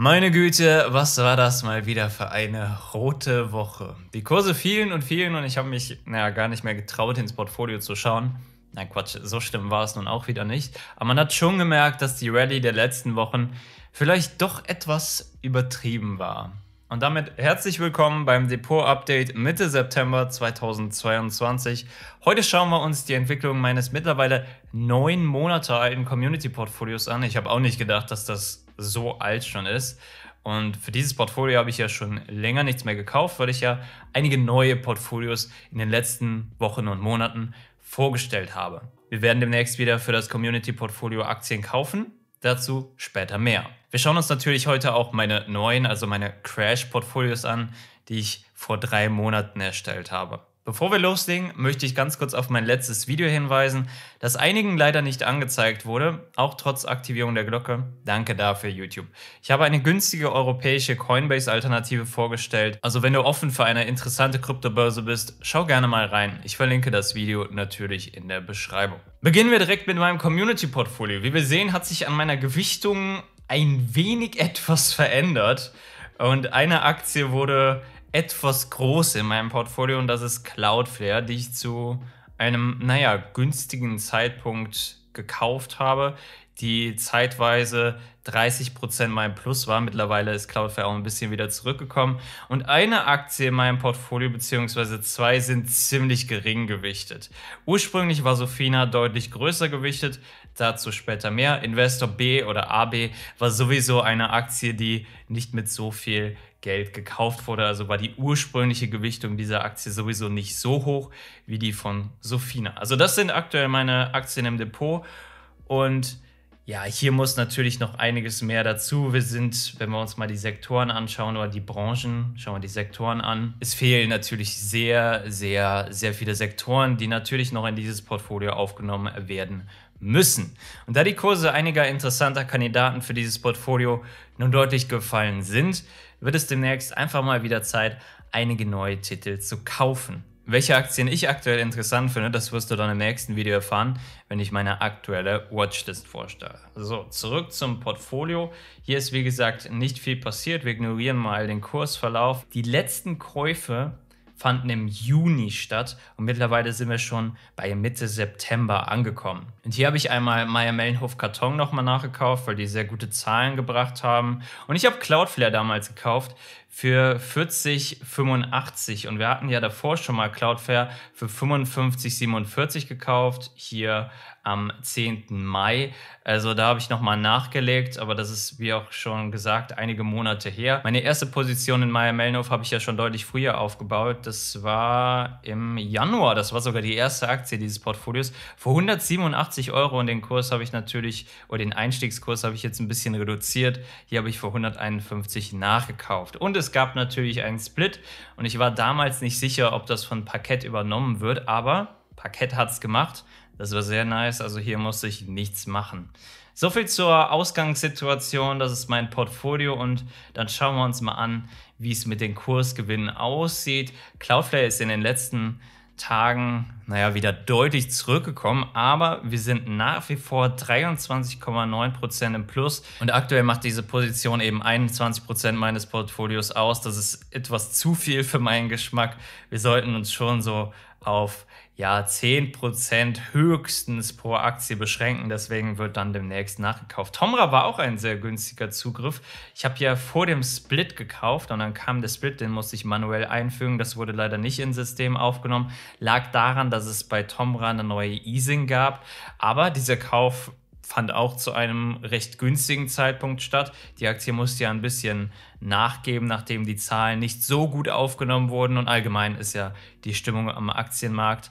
Meine Güte, was war das mal wieder für eine rote Woche? Die Kurse fielen und fielen und ich habe mich naja, gar nicht mehr getraut, ins Portfolio zu schauen. Nein, Quatsch, so schlimm war es nun auch wieder nicht. Aber man hat schon gemerkt, dass die Rallye der letzten Wochen vielleicht doch etwas übertrieben war. Und damit herzlich willkommen beim Depot-Update Mitte September 2022. Heute schauen wir uns die Entwicklung meines mittlerweile neun Monate alten Community-Portfolios an. Ich habe auch nicht gedacht, dass das so alt schon ist. Und für dieses Portfolio habe ich ja schon länger nichts mehr gekauft, weil ich ja einige neue Portfolios in den letzten Wochen und Monaten vorgestellt habe. Wir werden demnächst wieder für das Community-Portfolio Aktien kaufen. Dazu später mehr. Wir schauen uns natürlich heute auch meine neuen, also meine Crash-Portfolios an, die ich vor drei Monaten erstellt habe. Bevor wir loslegen, möchte ich ganz kurz auf mein letztes Video hinweisen, das einigen leider nicht angezeigt wurde, auch trotz Aktivierung der Glocke. Danke dafür, YouTube. Ich habe eine günstige europäische Coinbase-Alternative vorgestellt, also wenn du offen für eine interessante Kryptobörse bist, schau gerne mal rein. Ich verlinke das Video natürlich in der Beschreibung. Beginnen wir direkt mit meinem Community-Portfolio. Wie wir sehen, hat sich an meiner Gewichtung ein wenig etwas verändert und eine Aktie wurde etwas groß in meinem Portfolio und das ist Cloudflare, die ich zu einem, naja, günstigen Zeitpunkt gekauft habe, die zeitweise 30% mein Plus war. Mittlerweile ist Cloudflare auch ein bisschen wieder zurückgekommen. Und eine Aktie in meinem Portfolio, beziehungsweise zwei, sind ziemlich gering gewichtet. Ursprünglich war Sofina deutlich größer gewichtet, dazu später mehr. Investor B oder AB war sowieso eine Aktie, die nicht mit so viel Geld gekauft wurde. Also war die ursprüngliche Gewichtung dieser Aktie sowieso nicht so hoch wie die von Sofina. Also das sind aktuell meine Aktien im Depot und ja, hier muss natürlich noch einiges mehr dazu. Wir sind, wenn wir uns mal die Sektoren anschauen oder die Branchen, schauen wir die Sektoren an. Es fehlen natürlich sehr, sehr, sehr viele Sektoren, die natürlich noch in dieses Portfolio aufgenommen werden müssen. Und da die Kurse einiger interessanter Kandidaten für dieses Portfolio nun deutlich gefallen sind, wird es demnächst einfach mal wieder Zeit, einige neue Titel zu kaufen. Welche Aktien ich aktuell interessant finde, das wirst du dann im nächsten Video erfahren, wenn ich meine aktuelle Watchlist vorstelle. So, zurück zum Portfolio. Hier ist wie gesagt nicht viel passiert. Wir ignorieren mal den Kursverlauf. Die letzten Käufe fanden im Juni statt und mittlerweile sind wir schon bei Mitte September angekommen. Und hier habe ich einmal Maya Mellenhof Karton nochmal nachgekauft, weil die sehr gute Zahlen gebracht haben. Und ich habe Cloudflare damals gekauft, für 40,85 und wir hatten ja davor schon mal Cloudflare für 55,47 gekauft, hier am 10. Mai. Also da habe ich nochmal nachgelegt, aber das ist, wie auch schon gesagt, einige Monate her. Meine erste Position in Meyer Mellenhof habe ich ja schon deutlich früher aufgebaut. Das war im Januar, das war sogar die erste Aktie dieses Portfolios, für 187 Euro und den Kurs habe ich natürlich, oder den Einstiegskurs habe ich jetzt ein bisschen reduziert. Hier habe ich für 151 nachgekauft. Und es gab natürlich einen Split und ich war damals nicht sicher, ob das von Parkett übernommen wird, aber Parkett hat es gemacht. Das war sehr nice, also hier musste ich nichts machen. So viel zur Ausgangssituation, das ist mein Portfolio und dann schauen wir uns mal an, wie es mit den Kursgewinnen aussieht. Cloudflare ist in den letzten Tagen, naja, wieder deutlich zurückgekommen, aber wir sind nach wie vor 23,9% Prozent im Plus und aktuell macht diese Position eben 21% Prozent meines Portfolios aus. Das ist etwas zu viel für meinen Geschmack. Wir sollten uns schon so auf ja, 10% höchstens pro Aktie beschränken. Deswegen wird dann demnächst nachgekauft. Tomra war auch ein sehr günstiger Zugriff. Ich habe ja vor dem Split gekauft und dann kam der Split, den musste ich manuell einfügen. Das wurde leider nicht ins System aufgenommen. Lag daran, dass es bei Tomra eine neue Easing gab. Aber dieser Kauf fand auch zu einem recht günstigen Zeitpunkt statt. Die Aktie musste ja ein bisschen nachgeben, nachdem die Zahlen nicht so gut aufgenommen wurden und allgemein ist ja die Stimmung am Aktienmarkt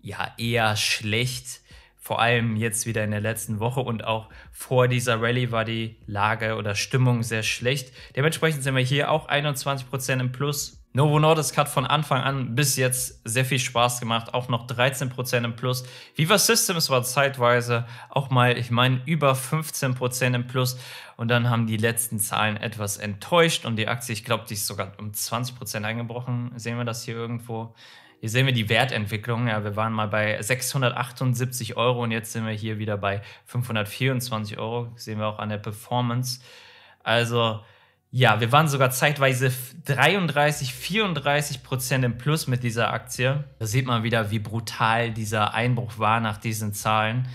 ja eher schlecht. Vor allem jetzt wieder in der letzten Woche und auch vor dieser Rallye war die Lage oder Stimmung sehr schlecht. Dementsprechend sind wir hier auch 21% im Plus Novo Nordisk hat von Anfang an bis jetzt sehr viel Spaß gemacht, auch noch 13% im Plus. Viva Systems war zeitweise auch mal, ich meine, über 15% im Plus. Und dann haben die letzten Zahlen etwas enttäuscht und die Aktie, ich glaube, die ist sogar um 20% eingebrochen. Sehen wir das hier irgendwo? Hier sehen wir die Wertentwicklung. Ja, wir waren mal bei 678 Euro und jetzt sind wir hier wieder bei 524 Euro. Sehen wir auch an der Performance. Also, ja, wir waren sogar zeitweise 33, 34 Prozent im Plus mit dieser Aktie. Da sieht man wieder, wie brutal dieser Einbruch war nach diesen Zahlen.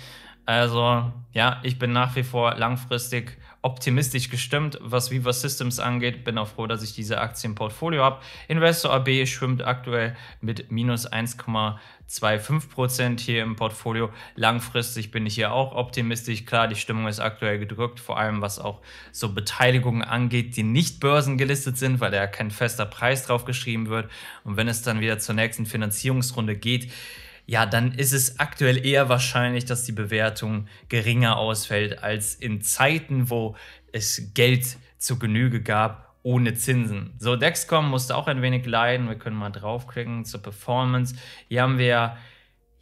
Also ja, ich bin nach wie vor langfristig optimistisch gestimmt, was Viva Systems angeht. Bin auch froh, dass ich diese Aktienportfolio habe. Investor AB schwimmt aktuell mit minus 1,25 Prozent hier im Portfolio. Langfristig bin ich hier auch optimistisch. Klar, die Stimmung ist aktuell gedrückt, vor allem was auch so Beteiligungen angeht, die nicht börsengelistet sind, weil da ja kein fester Preis drauf geschrieben wird. Und wenn es dann wieder zur nächsten Finanzierungsrunde geht, ja, dann ist es aktuell eher wahrscheinlich, dass die Bewertung geringer ausfällt als in Zeiten, wo es Geld zu Genüge gab ohne Zinsen. So, Dexcom musste auch ein wenig leiden. Wir können mal draufklicken zur Performance. Hier haben wir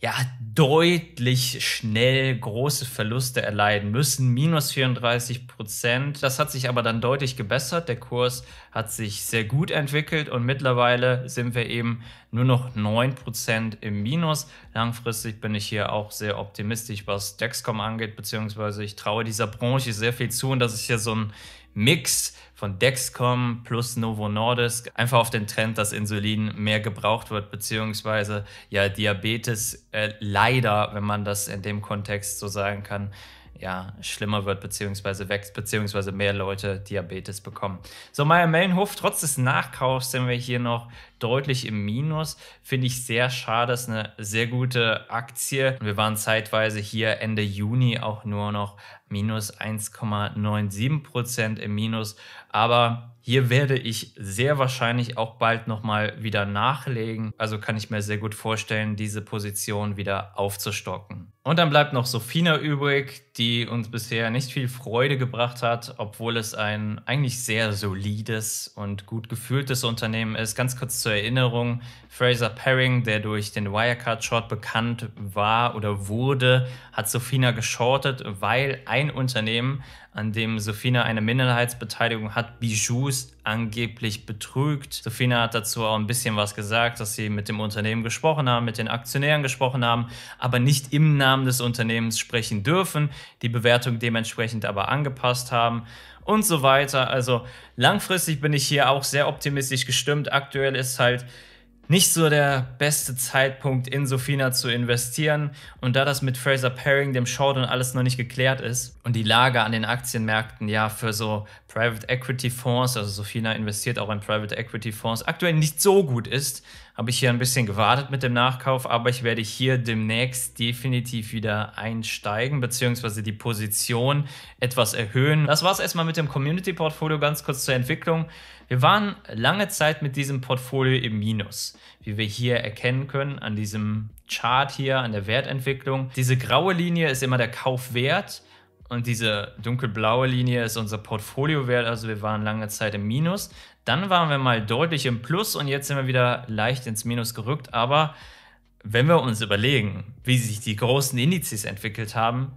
ja, deutlich schnell große Verluste erleiden müssen, minus 34 Prozent. Das hat sich aber dann deutlich gebessert. Der Kurs hat sich sehr gut entwickelt und mittlerweile sind wir eben nur noch 9 Prozent im Minus. Langfristig bin ich hier auch sehr optimistisch, was Dexcom angeht, beziehungsweise ich traue dieser Branche sehr viel zu und das ist ja so ein Mix von Dexcom plus Novo Nordisk einfach auf den Trend, dass Insulin mehr gebraucht wird, beziehungsweise ja Diabetes äh, leider, wenn man das in dem Kontext so sagen kann, ja, schlimmer wird beziehungsweise wächst, beziehungsweise mehr Leute Diabetes bekommen. So, Meier Mellenhof, trotz des Nachkaufs sind wir hier noch deutlich im Minus. Finde ich sehr schade, ist eine sehr gute Aktie. Wir waren zeitweise hier Ende Juni auch nur noch minus 1,97 Prozent im Minus. Aber hier werde ich sehr wahrscheinlich auch bald nochmal wieder nachlegen. Also kann ich mir sehr gut vorstellen, diese Position wieder aufzustocken. Und dann bleibt noch Sophina übrig, die uns bisher nicht viel Freude gebracht hat, obwohl es ein eigentlich sehr solides und gut gefühltes Unternehmen ist. Ganz kurz zur Erinnerung, Fraser Perring, der durch den Wirecard-Short bekannt war oder wurde, hat Sophina geschortet, weil ein Unternehmen an dem Sofina eine Minderheitsbeteiligung hat, Bijoux angeblich betrügt. Sofina hat dazu auch ein bisschen was gesagt, dass sie mit dem Unternehmen gesprochen haben, mit den Aktionären gesprochen haben, aber nicht im Namen des Unternehmens sprechen dürfen, die Bewertung dementsprechend aber angepasst haben und so weiter. Also langfristig bin ich hier auch sehr optimistisch gestimmt. Aktuell ist halt nicht so der beste Zeitpunkt, in Sofina zu investieren. Und da das mit Fraser Pairing, dem Showdown, alles noch nicht geklärt ist und die Lage an den Aktienmärkten ja für so Private Equity Fonds, also Sofina investiert auch in Private Equity Fonds, aktuell nicht so gut ist, habe ich hier ein bisschen gewartet mit dem Nachkauf, aber ich werde hier demnächst definitiv wieder einsteigen, beziehungsweise die Position etwas erhöhen. Das war es erstmal mit dem Community Portfolio, ganz kurz zur Entwicklung. Wir waren lange Zeit mit diesem Portfolio im Minus, wie wir hier erkennen können an diesem Chart hier, an der Wertentwicklung. Diese graue Linie ist immer der Kaufwert und diese dunkelblaue Linie ist unser Portfoliowert, also wir waren lange Zeit im Minus. Dann waren wir mal deutlich im Plus und jetzt sind wir wieder leicht ins Minus gerückt, aber wenn wir uns überlegen, wie sich die großen Indizes entwickelt haben,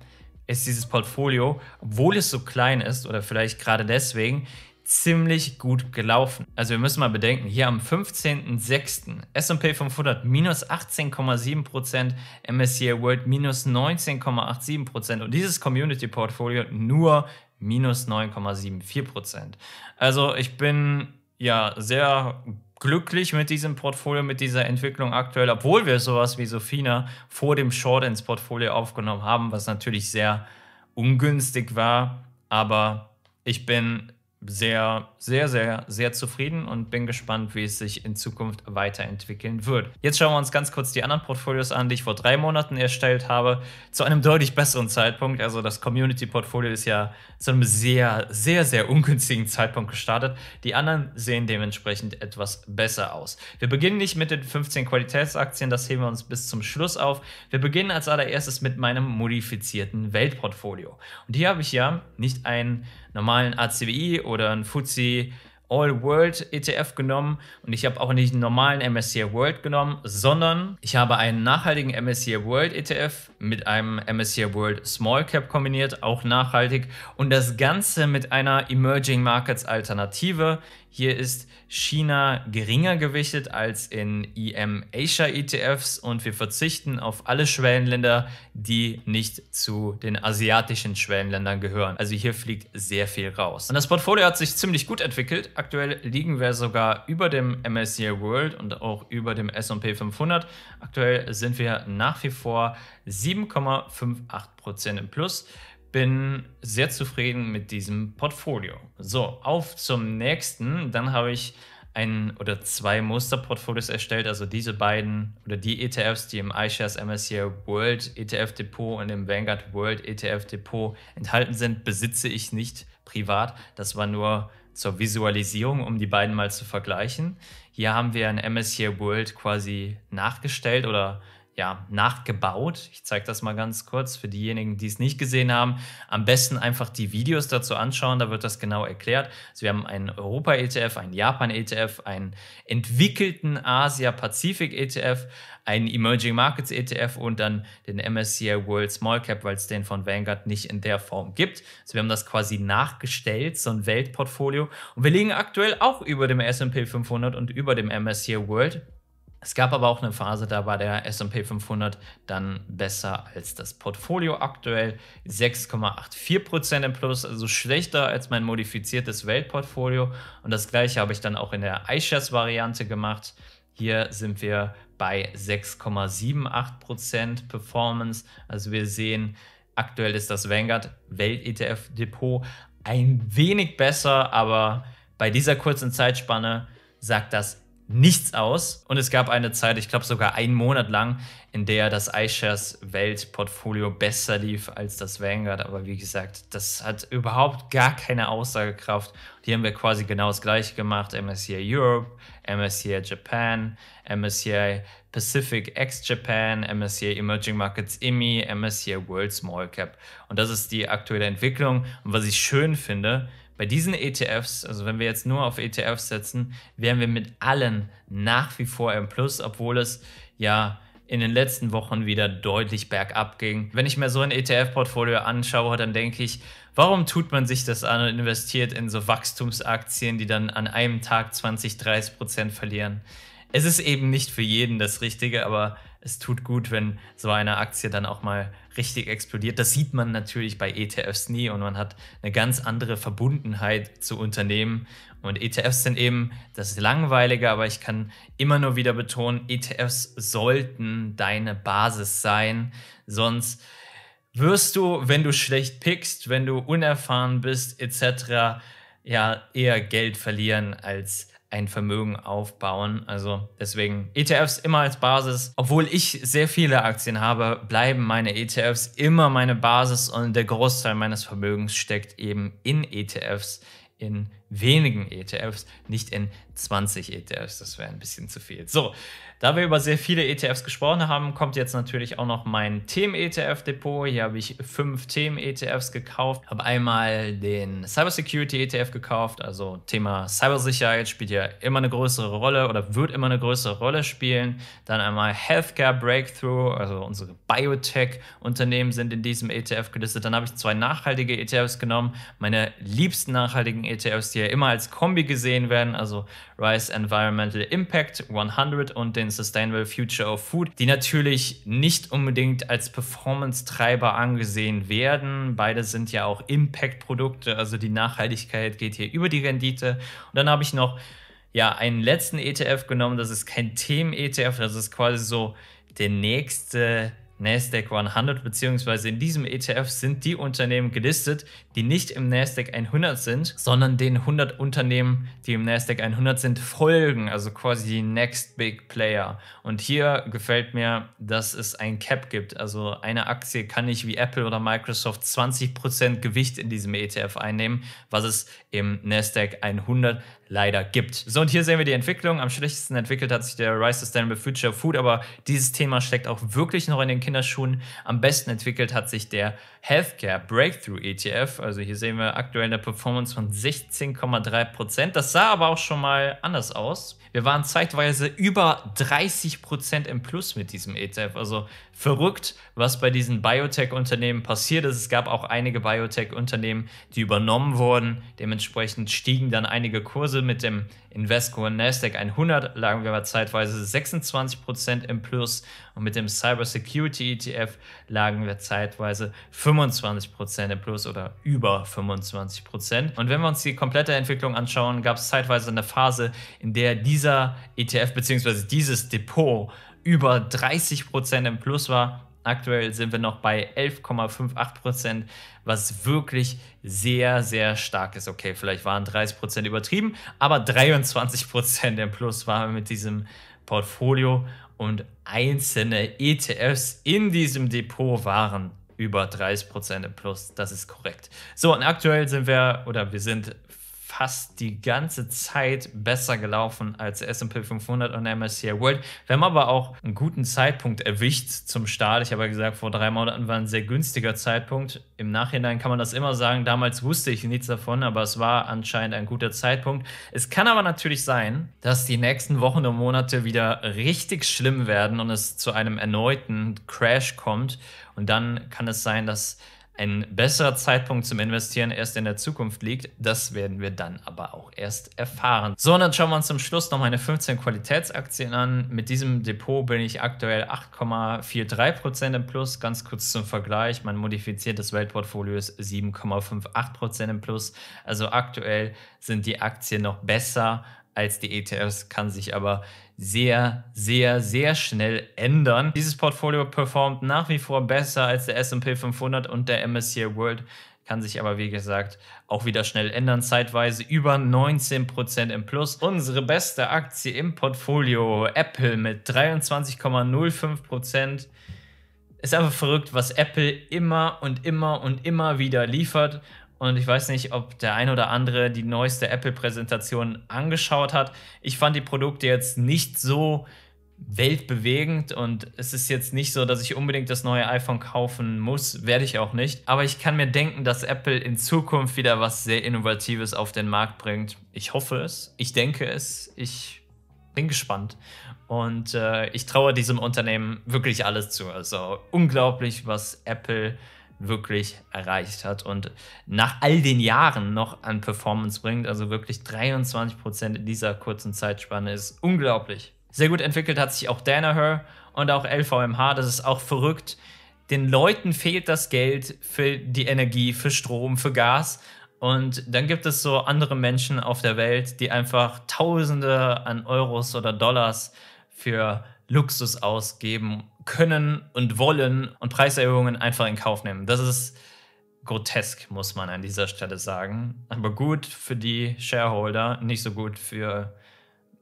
ist dieses Portfolio, obwohl es so klein ist oder vielleicht gerade deswegen, ziemlich gut gelaufen. Also wir müssen mal bedenken, hier am 15.06. S&P 500 minus 18,7%, MSCI World minus 19,87% und dieses Community Portfolio nur minus 9,74%. Also ich bin ja sehr glücklich mit diesem Portfolio, mit dieser Entwicklung aktuell, obwohl wir sowas wie Sofina vor dem Short ins Portfolio aufgenommen haben, was natürlich sehr ungünstig war, aber ich bin sehr, sehr, sehr, sehr zufrieden und bin gespannt, wie es sich in Zukunft weiterentwickeln wird. Jetzt schauen wir uns ganz kurz die anderen Portfolios an, die ich vor drei Monaten erstellt habe, zu einem deutlich besseren Zeitpunkt. Also das Community-Portfolio ist ja zu einem sehr, sehr, sehr ungünstigen Zeitpunkt gestartet. Die anderen sehen dementsprechend etwas besser aus. Wir beginnen nicht mit den 15 Qualitätsaktien, das heben wir uns bis zum Schluss auf. Wir beginnen als allererstes mit meinem modifizierten Weltportfolio. Und hier habe ich ja nicht ein normalen ACWI oder einen FTSE All World ETF genommen und ich habe auch nicht einen normalen MSCI World genommen, sondern ich habe einen nachhaltigen MSCI World ETF mit einem MSCI World Small Cap kombiniert, auch nachhaltig und das Ganze mit einer Emerging Markets Alternative. Hier ist China geringer gewichtet als in EM Asia ETFs und wir verzichten auf alle Schwellenländer, die nicht zu den asiatischen Schwellenländern gehören. Also hier fliegt sehr viel raus. Und das Portfolio hat sich ziemlich gut entwickelt. Aktuell liegen wir sogar über dem MSCI World und auch über dem S&P 500. Aktuell sind wir nach wie vor 7,58% im Plus bin sehr zufrieden mit diesem Portfolio. So, auf zum nächsten. Dann habe ich ein oder zwei Musterportfolios erstellt, also diese beiden oder die ETFs, die im iShares MSCI World ETF Depot und im Vanguard World ETF Depot enthalten sind, besitze ich nicht privat. Das war nur zur Visualisierung, um die beiden mal zu vergleichen. Hier haben wir ein MSCI World quasi nachgestellt oder äh, ja, nachgebaut. Ich zeige das mal ganz kurz für diejenigen, die es nicht gesehen haben. Am besten einfach die Videos dazu anschauen, da wird das genau erklärt. Also wir haben einen Europa-ETF, einen Japan-ETF, einen entwickelten Asia-Pazifik-ETF, einen Emerging Markets ETF und dann den MSCI World Small Cap, weil es den von Vanguard nicht in der Form gibt. Also wir haben das quasi nachgestellt, so ein Weltportfolio. Und wir liegen aktuell auch über dem S&P 500 und über dem MSCI World es gab aber auch eine Phase, da war der SP 500 dann besser als das Portfolio aktuell. 6,84% im Plus, also schlechter als mein modifiziertes Weltportfolio. Und das gleiche habe ich dann auch in der iShares-Variante gemacht. Hier sind wir bei 6,78% Performance. Also wir sehen, aktuell ist das Vanguard Welt-ETF-Depot ein wenig besser, aber bei dieser kurzen Zeitspanne sagt das nichts aus. Und es gab eine Zeit, ich glaube sogar einen Monat lang, in der das iShares Weltportfolio besser lief als das Vanguard. Aber wie gesagt, das hat überhaupt gar keine Aussagekraft. Hier haben wir quasi genau das gleiche gemacht. MSCI Europe, MSCI Japan, MSCI Pacific ex-Japan, MSCI Emerging Markets IMI, e MSCI World Small Cap. Und das ist die aktuelle Entwicklung. Und was ich schön finde, bei diesen ETFs, also wenn wir jetzt nur auf ETFs setzen, wären wir mit allen nach wie vor im Plus, obwohl es ja in den letzten Wochen wieder deutlich bergab ging. Wenn ich mir so ein ETF-Portfolio anschaue, dann denke ich, warum tut man sich das an und investiert in so Wachstumsaktien, die dann an einem Tag 20, 30 Prozent verlieren? Es ist eben nicht für jeden das Richtige, aber es tut gut, wenn so eine Aktie dann auch mal richtig explodiert. Das sieht man natürlich bei ETFs nie und man hat eine ganz andere Verbundenheit zu Unternehmen. Und ETFs sind eben das Langweilige, aber ich kann immer nur wieder betonen, ETFs sollten deine Basis sein, sonst wirst du, wenn du schlecht pickst, wenn du unerfahren bist etc., ja eher Geld verlieren als ein Vermögen aufbauen. Also deswegen ETFs immer als Basis. Obwohl ich sehr viele Aktien habe, bleiben meine ETFs immer meine Basis und der Großteil meines Vermögens steckt eben in ETFs, in wenigen ETFs, nicht in 20 ETFs. Das wäre ein bisschen zu viel. So, da wir über sehr viele ETFs gesprochen haben, kommt jetzt natürlich auch noch mein Themen-ETF-Depot. Hier habe ich fünf Themen-ETFs gekauft. Habe einmal den Cybersecurity-ETF gekauft, also Thema Cybersicherheit spielt ja immer eine größere Rolle oder wird immer eine größere Rolle spielen. Dann einmal Healthcare Breakthrough, also unsere Biotech-Unternehmen sind in diesem ETF gelistet. Dann habe ich zwei nachhaltige ETFs genommen. Meine liebsten nachhaltigen ETFs, die bisher immer als Kombi gesehen werden, also Rice Environmental Impact 100 und den Sustainable Future of Food, die natürlich nicht unbedingt als Performance-Treiber angesehen werden. Beide sind ja auch Impact-Produkte, also die Nachhaltigkeit geht hier über die Rendite. Und dann habe ich noch ja, einen letzten ETF genommen, das ist kein Themen-ETF, das ist quasi so der nächste NASDAQ 100 beziehungsweise in diesem ETF sind die Unternehmen gelistet, die nicht im NASDAQ 100 sind, sondern den 100 Unternehmen, die im NASDAQ 100 sind, folgen, also quasi die Next Big Player. Und hier gefällt mir, dass es ein Cap gibt, also eine Aktie kann nicht wie Apple oder Microsoft 20% Gewicht in diesem ETF einnehmen, was es im NASDAQ 100 leider gibt. So, und hier sehen wir die Entwicklung. Am schlechtesten entwickelt hat sich der Rice Sustainable Future Food, aber dieses Thema steckt auch wirklich noch in den Kinderschuhen. Am besten entwickelt hat sich der Healthcare Breakthrough ETF. Also hier sehen wir aktuell eine Performance von 16,3%. Das sah aber auch schon mal anders aus. Wir waren zeitweise über 30 im Plus mit diesem ETF. Also verrückt, was bei diesen Biotech-Unternehmen passiert ist. Es gab auch einige Biotech-Unternehmen, die übernommen wurden. Dementsprechend stiegen dann einige Kurse mit dem Invesco und Nasdaq 100 lagen wir zeitweise 26% im Plus und mit dem Cyber Security ETF lagen wir zeitweise 25% im Plus oder über 25%. Und wenn wir uns die komplette Entwicklung anschauen, gab es zeitweise eine Phase, in der dieser ETF bzw. dieses Depot über 30% im Plus war Aktuell sind wir noch bei 11,58 Prozent, was wirklich sehr, sehr stark ist. Okay, vielleicht waren 30 Prozent übertrieben, aber 23 Prozent im Plus waren wir mit diesem Portfolio und einzelne ETFs in diesem Depot waren über 30% im Plus. Das ist korrekt. So, und aktuell sind wir, oder wir sind fast die ganze Zeit besser gelaufen als S&P 500 und der MSCI World. Wir haben aber auch einen guten Zeitpunkt erwischt zum Start. Ich habe ja gesagt, vor drei Monaten war ein sehr günstiger Zeitpunkt. Im Nachhinein kann man das immer sagen. Damals wusste ich nichts davon, aber es war anscheinend ein guter Zeitpunkt. Es kann aber natürlich sein, dass die nächsten Wochen und Monate wieder richtig schlimm werden und es zu einem erneuten Crash kommt. Und dann kann es sein, dass ein besserer Zeitpunkt zum Investieren erst in der Zukunft liegt, das werden wir dann aber auch erst erfahren. So, und dann schauen wir uns zum Schluss noch meine 15 Qualitätsaktien an. Mit diesem Depot bin ich aktuell 8,43% im Plus. Ganz kurz zum Vergleich, mein modifiziertes Weltportfolio ist 7,58% im Plus. Also aktuell sind die Aktien noch besser als die ETFs, kann sich aber sehr, sehr, sehr schnell ändern. Dieses Portfolio performt nach wie vor besser als der SP 500 und der MSCI World, kann sich aber wie gesagt auch wieder schnell ändern, zeitweise über 19% im Plus. Unsere beste Aktie im Portfolio, Apple mit 23,05%. Ist einfach verrückt, was Apple immer und immer und immer wieder liefert. Und ich weiß nicht, ob der ein oder andere die neueste Apple-Präsentation angeschaut hat. Ich fand die Produkte jetzt nicht so weltbewegend und es ist jetzt nicht so, dass ich unbedingt das neue iPhone kaufen muss, werde ich auch nicht. Aber ich kann mir denken, dass Apple in Zukunft wieder was sehr Innovatives auf den Markt bringt. Ich hoffe es, ich denke es, ich bin gespannt und äh, ich traue diesem Unternehmen wirklich alles zu. Also unglaublich, was Apple wirklich erreicht hat und nach all den Jahren noch an Performance bringt. Also wirklich 23 Prozent in dieser kurzen Zeitspanne ist unglaublich. Sehr gut entwickelt hat sich auch Danaher und auch LVMH. Das ist auch verrückt. Den Leuten fehlt das Geld für die Energie, für Strom, für Gas. Und dann gibt es so andere Menschen auf der Welt, die einfach Tausende an Euros oder Dollars für Luxus ausgeben können und wollen und Preiserhöhungen einfach in Kauf nehmen. Das ist grotesk, muss man an dieser Stelle sagen. Aber gut für die Shareholder, nicht so gut für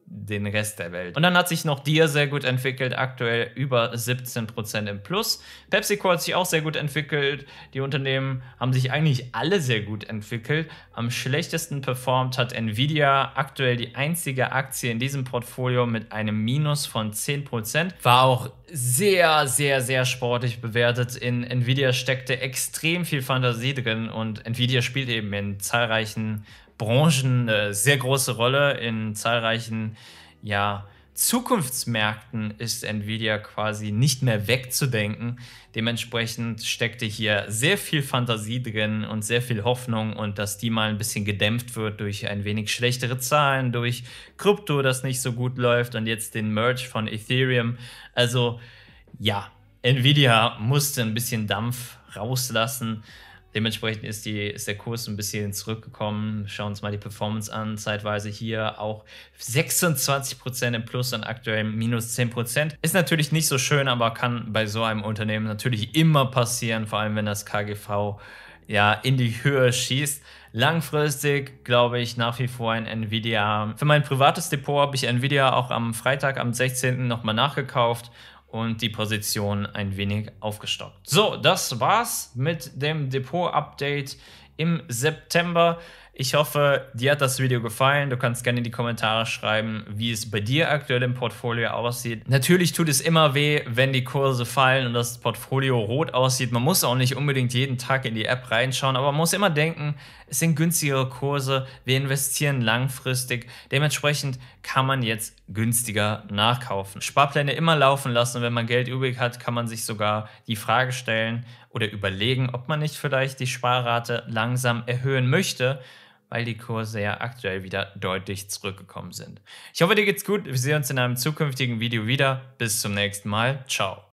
den Rest der Welt. Und dann hat sich noch Dia sehr gut entwickelt, aktuell über 17% im Plus. PepsiCo hat sich auch sehr gut entwickelt. Die Unternehmen haben sich eigentlich alle sehr gut entwickelt. Am schlechtesten performt hat Nvidia, aktuell die einzige Aktie in diesem Portfolio mit einem Minus von 10%. War auch sehr, sehr, sehr sportlich bewertet. In Nvidia steckte extrem viel Fantasie drin und Nvidia spielt eben in zahlreichen Branchen eine äh, sehr große Rolle. In zahlreichen ja, Zukunftsmärkten ist Nvidia quasi nicht mehr wegzudenken. Dementsprechend steckte hier sehr viel Fantasie drin und sehr viel Hoffnung und dass die mal ein bisschen gedämpft wird durch ein wenig schlechtere Zahlen, durch Krypto, das nicht so gut läuft und jetzt den Merge von Ethereum. Also ja, Nvidia musste ein bisschen Dampf rauslassen. Dementsprechend ist, die, ist der Kurs ein bisschen zurückgekommen. Schauen uns mal die Performance an. Zeitweise hier auch 26% im Plus und aktuell minus 10%. Ist natürlich nicht so schön, aber kann bei so einem Unternehmen natürlich immer passieren, vor allem wenn das KGV ja in die Höhe schießt. Langfristig glaube ich nach wie vor ein Nvidia. Für mein privates Depot habe ich Nvidia auch am Freitag, am 16. nochmal nachgekauft und die Position ein wenig aufgestockt. So, das war's mit dem Depot-Update im September. Ich hoffe, dir hat das Video gefallen. Du kannst gerne in die Kommentare schreiben, wie es bei dir aktuell im Portfolio aussieht. Natürlich tut es immer weh, wenn die Kurse fallen und das Portfolio rot aussieht. Man muss auch nicht unbedingt jeden Tag in die App reinschauen, aber man muss immer denken, es sind günstigere Kurse, wir investieren langfristig. Dementsprechend kann man jetzt günstiger nachkaufen. Sparpläne immer laufen lassen. Wenn man Geld übrig hat, kann man sich sogar die Frage stellen oder überlegen, ob man nicht vielleicht die Sparrate langsam erhöhen möchte weil die Kurse ja aktuell wieder deutlich zurückgekommen sind. Ich hoffe, dir geht's gut. Wir sehen uns in einem zukünftigen Video wieder. Bis zum nächsten Mal. Ciao.